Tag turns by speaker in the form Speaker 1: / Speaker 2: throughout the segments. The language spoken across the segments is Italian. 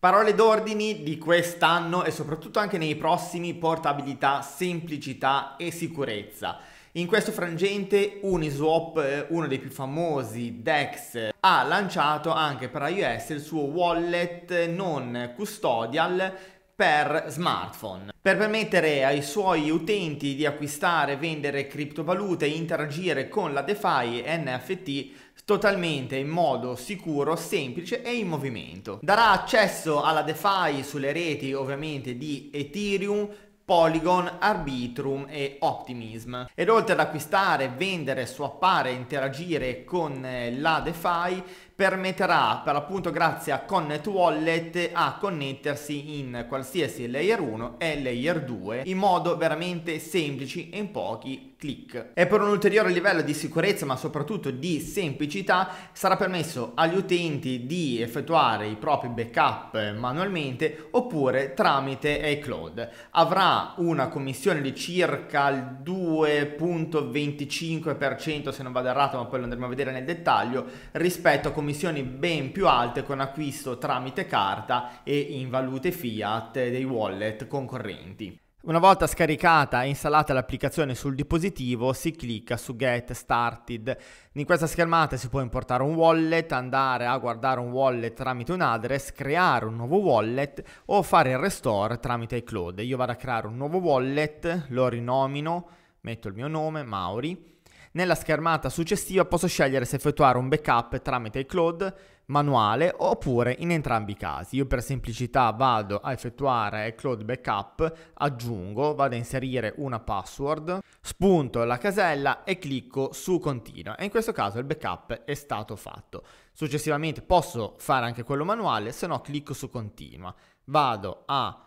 Speaker 1: Parole d'ordine di quest'anno e soprattutto anche nei prossimi portabilità, semplicità e sicurezza. In questo frangente Uniswap, eh, uno dei più famosi DEX, ha lanciato anche per iOS il suo wallet non custodial per smartphone per permettere ai suoi utenti di acquistare, vendere criptovalute e interagire con la DeFi e NFT totalmente in modo sicuro, semplice e in movimento. Darà accesso alla DeFi sulle reti ovviamente di Ethereum, Polygon, Arbitrum e Optimism. Ed oltre ad acquistare, vendere, swappare, interagire con eh, la DeFi, permetterà per appunto grazie a Connect Wallet a connettersi in qualsiasi layer 1 e layer 2 in modo veramente semplice e in pochi click. E per un ulteriore livello di sicurezza ma soprattutto di semplicità sarà permesso agli utenti di effettuare i propri backup manualmente oppure tramite iCloud. Avrà una commissione di circa il 2.25% se non vado errato ma poi lo andremo a vedere nel dettaglio rispetto a come commissioni ben più alte con acquisto tramite carta e in valute fiat dei wallet concorrenti. Una volta scaricata e installata l'applicazione sul dispositivo si clicca su Get Started. In questa schermata si può importare un wallet, andare a guardare un wallet tramite un address, creare un nuovo wallet o fare il restore tramite iCloud. Io vado a creare un nuovo wallet, lo rinomino, metto il mio nome, Mauri, nella schermata successiva posso scegliere se effettuare un backup tramite iCloud manuale oppure in entrambi i casi. Io per semplicità vado a effettuare iCloud backup, aggiungo, vado a inserire una password, spunto la casella e clicco su continua e in questo caso il backup è stato fatto. Successivamente posso fare anche quello manuale, se no clicco su continua. Vado a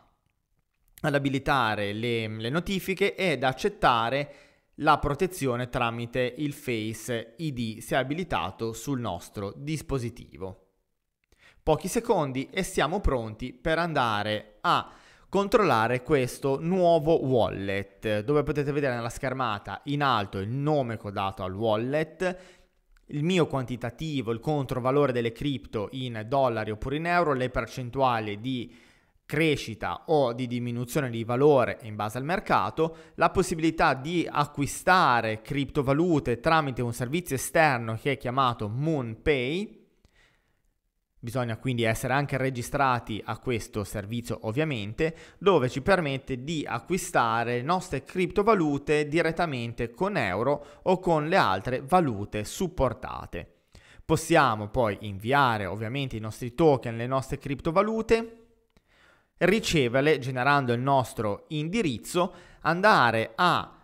Speaker 1: ad abilitare le, le notifiche ed accettare la protezione tramite il Face ID se abilitato sul nostro dispositivo. Pochi secondi e siamo pronti per andare a controllare questo nuovo wallet dove potete vedere nella schermata in alto il nome codato al wallet il mio quantitativo, il controvalore delle cripto in dollari oppure in euro, le percentuali di crescita o di diminuzione di valore in base al mercato, la possibilità di acquistare criptovalute tramite un servizio esterno che è chiamato MoonPay. Bisogna quindi essere anche registrati a questo servizio ovviamente, dove ci permette di acquistare nostre criptovalute direttamente con euro o con le altre valute supportate. Possiamo poi inviare ovviamente i nostri token, le nostre criptovalute riceverle generando il nostro indirizzo, andare a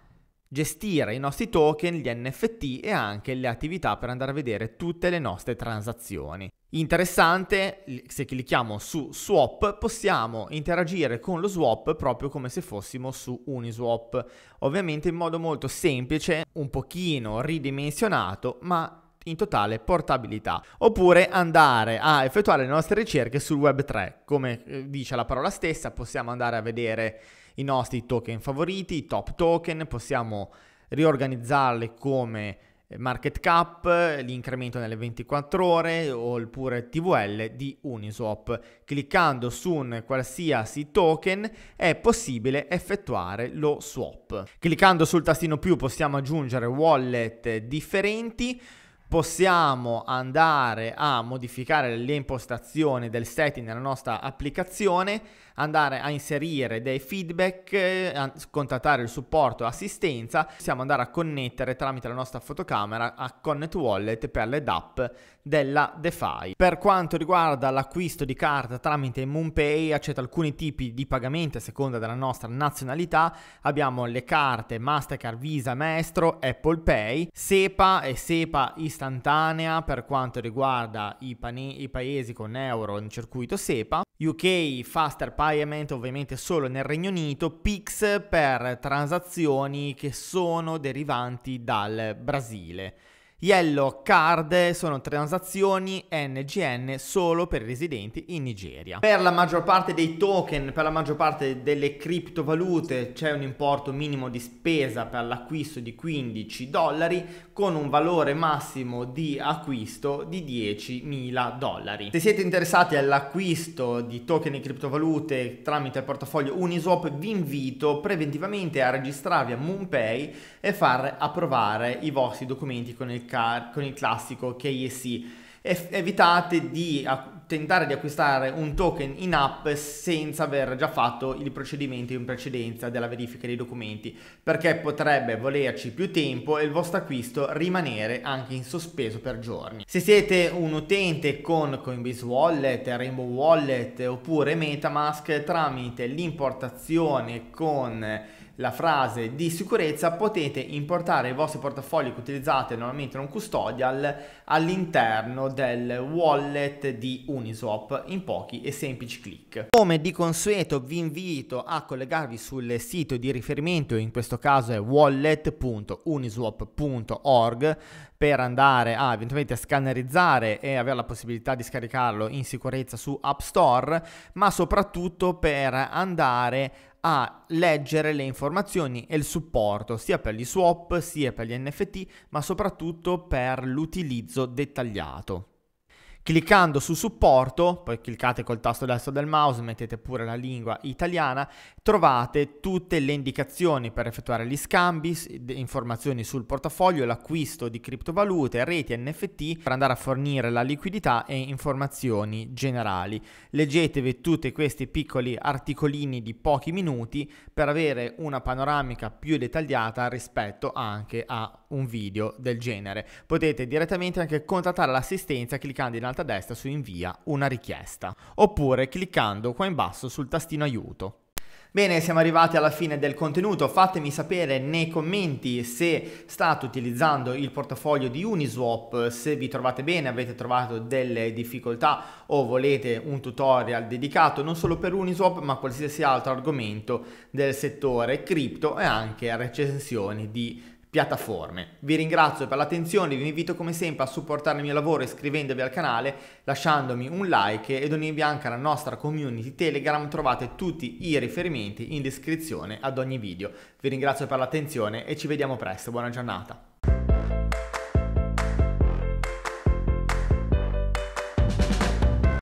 Speaker 1: gestire i nostri token, gli NFT e anche le attività per andare a vedere tutte le nostre transazioni. Interessante, se clicchiamo su swap possiamo interagire con lo swap proprio come se fossimo su Uniswap, ovviamente in modo molto semplice, un pochino ridimensionato, ma in totale portabilità, oppure andare a effettuare le nostre ricerche sul web 3. Come eh, dice la parola stessa, possiamo andare a vedere i nostri token favoriti, i top token, possiamo riorganizzarli come eh, market cap, l'incremento nelle 24 ore oppure TVL di Uniswap. Cliccando su un qualsiasi token è possibile effettuare lo swap. Cliccando sul tastino più possiamo aggiungere wallet differenti possiamo andare a modificare le impostazioni del setting nella nostra applicazione, andare a inserire dei feedback, eh, contattare il supporto e assistenza, possiamo andare a connettere tramite la nostra fotocamera a Connect Wallet per le DAP della DeFi. Per quanto riguarda l'acquisto di carta tramite MoonPay, accetta alcuni tipi di pagamenti a seconda della nostra nazionalità. Abbiamo le carte Mastercard, Visa, Maestro, Apple Pay, SEPA e SEPA istantanea per quanto riguarda i, pane- i paesi con euro in circuito SEPA. UK Faster Payment ovviamente solo nel Regno Unito, PIX per transazioni che sono derivanti dal Brasile. Yellow Card sono transazioni NGN solo per i residenti in Nigeria. Per la maggior parte dei token, per la maggior parte delle criptovalute c'è un importo minimo di spesa per l'acquisto di 15 dollari con un valore massimo di acquisto di 10.000 dollari. Se siete interessati all'acquisto di token e criptovalute tramite il portafoglio Uniswap vi invito preventivamente a registrarvi a MoonPay e far approvare i vostri documenti con il car- con il classico KSI evitate di tentare di acquistare un token in app senza aver già fatto il procedimento in precedenza della verifica dei documenti perché potrebbe volerci più tempo e il vostro acquisto rimanere anche in sospeso per giorni. Se siete un utente con Coinbase Wallet, Rainbow Wallet oppure Metamask tramite l'importazione con la frase di sicurezza potete importare i vostri portafogli che utilizzate normalmente non custodial all'interno del wallet di Uniswap in pochi e semplici clic. Come di consueto vi invito a collegarvi sul sito di riferimento, in questo caso è wallet.uniswap.org per andare a eventualmente a scannerizzare e avere la possibilità di scaricarlo in sicurezza su App Store, ma soprattutto per andare a leggere le informazioni e il supporto sia per gli swap sia per gli NFT, ma soprattutto per l'utilizzo dettagliato. Cliccando su supporto, poi cliccate col tasto destro del mouse, mettete pure la lingua italiana, trovate tutte le indicazioni per effettuare gli scambi, informazioni sul portafoglio, l'acquisto di criptovalute, reti NFT per andare a fornire la liquidità e informazioni generali. Leggetevi tutti questi piccoli articolini di pochi minuti per avere una panoramica più dettagliata rispetto anche a un video del genere. Potete direttamente anche contattare l'assistenza cliccando in alto a destra su invia una richiesta, oppure cliccando qua in basso sul tastino aiuto. Bene, siamo arrivati alla fine del contenuto, fatemi sapere nei commenti se state utilizzando il portafoglio di Uniswap, se vi trovate bene, avete trovato delle difficoltà o volete un tutorial dedicato non solo per Uniswap ma qualsiasi altro argomento del settore cripto e anche recensioni di piattaforme. Vi ringrazio per l'attenzione, vi invito come sempre a supportare il mio lavoro iscrivendovi al canale, lasciandomi un like ed unirvi anche alla nostra community Telegram, trovate tutti i riferimenti in descrizione ad ogni video. Vi ringrazio per l'attenzione e ci vediamo presto, buona giornata.